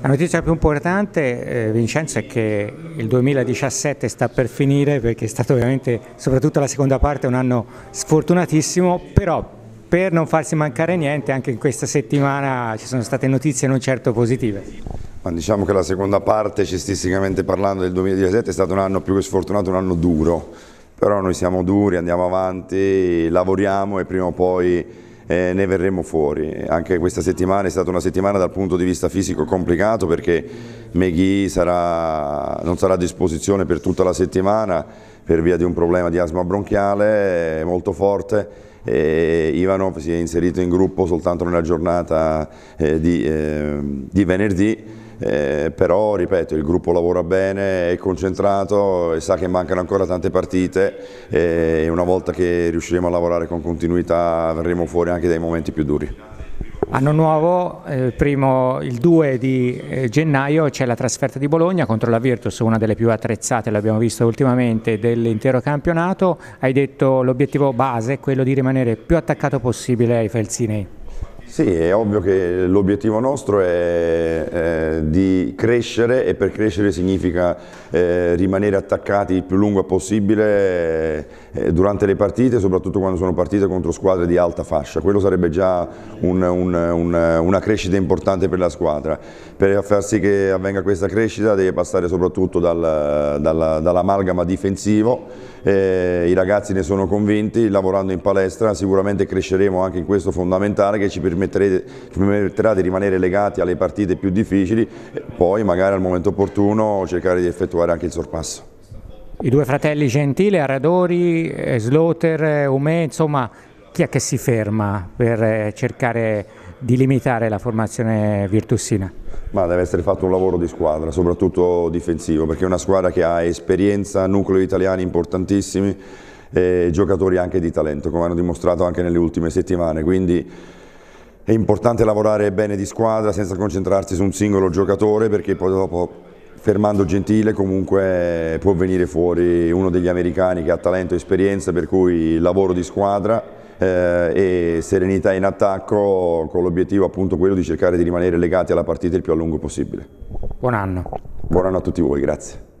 La notizia più importante, eh, Vincenzo, è che il 2017 sta per finire perché è stato ovviamente, soprattutto la seconda parte, un anno sfortunatissimo, però per non farsi mancare niente, anche in questa settimana ci sono state notizie non certo positive. Ma diciamo che la seconda parte, cestisticamente parlando, del 2017 è stato un anno più che sfortunato, un anno duro. Però noi siamo duri, andiamo avanti, lavoriamo e prima o poi eh, ne verremo fuori. Anche questa settimana è stata una settimana dal punto di vista fisico complicato perché Meghi non sarà a disposizione per tutta la settimana per via di un problema di asma bronchiale eh, molto forte e Ivanov si è inserito in gruppo soltanto nella giornata eh, di, eh, di venerdì eh, però ripeto il gruppo lavora bene, è concentrato e sa che mancano ancora tante partite e una volta che riusciremo a lavorare con continuità verremo fuori anche dai momenti più duri. Anno nuovo, eh, primo, il 2 di eh, gennaio c'è la trasferta di Bologna contro la Virtus, una delle più attrezzate, l'abbiamo visto ultimamente, dell'intero campionato. Hai detto l'obiettivo base è quello di rimanere più attaccato possibile ai Felsinei. Sì, è ovvio che l'obiettivo nostro è, è di crescere e per crescere significa eh, rimanere attaccati il più lungo possibile eh, eh, durante le partite, soprattutto quando sono partite contro squadre di alta fascia. Quello sarebbe già un, un, un, una crescita importante per la squadra. Per far sì che avvenga questa crescita deve passare soprattutto dal, dal, dall'amalgama difensivo, eh, i ragazzi ne sono convinti, lavorando in palestra sicuramente cresceremo anche in questo fondamentale che ci permetterà di rimanere legati alle partite più difficili quindi poi magari al momento opportuno cercare di effettuare anche il sorpasso. I due fratelli Gentile, Aradori, eh, Slaughter, eh, Ume, insomma chi è che si ferma per eh, cercare di limitare la formazione virtussina? Ma deve essere fatto un lavoro di squadra, soprattutto difensivo, perché è una squadra che ha esperienza, nuclei italiani importantissimi e giocatori anche di talento, come hanno dimostrato anche nelle ultime settimane, quindi è importante lavorare bene di squadra senza concentrarsi su un singolo giocatore perché poi dopo fermando Gentile comunque può venire fuori uno degli americani che ha talento e esperienza per cui lavoro di squadra eh, e serenità in attacco con l'obiettivo appunto quello di cercare di rimanere legati alla partita il più a lungo possibile. Buon anno. Buon anno a tutti voi, grazie.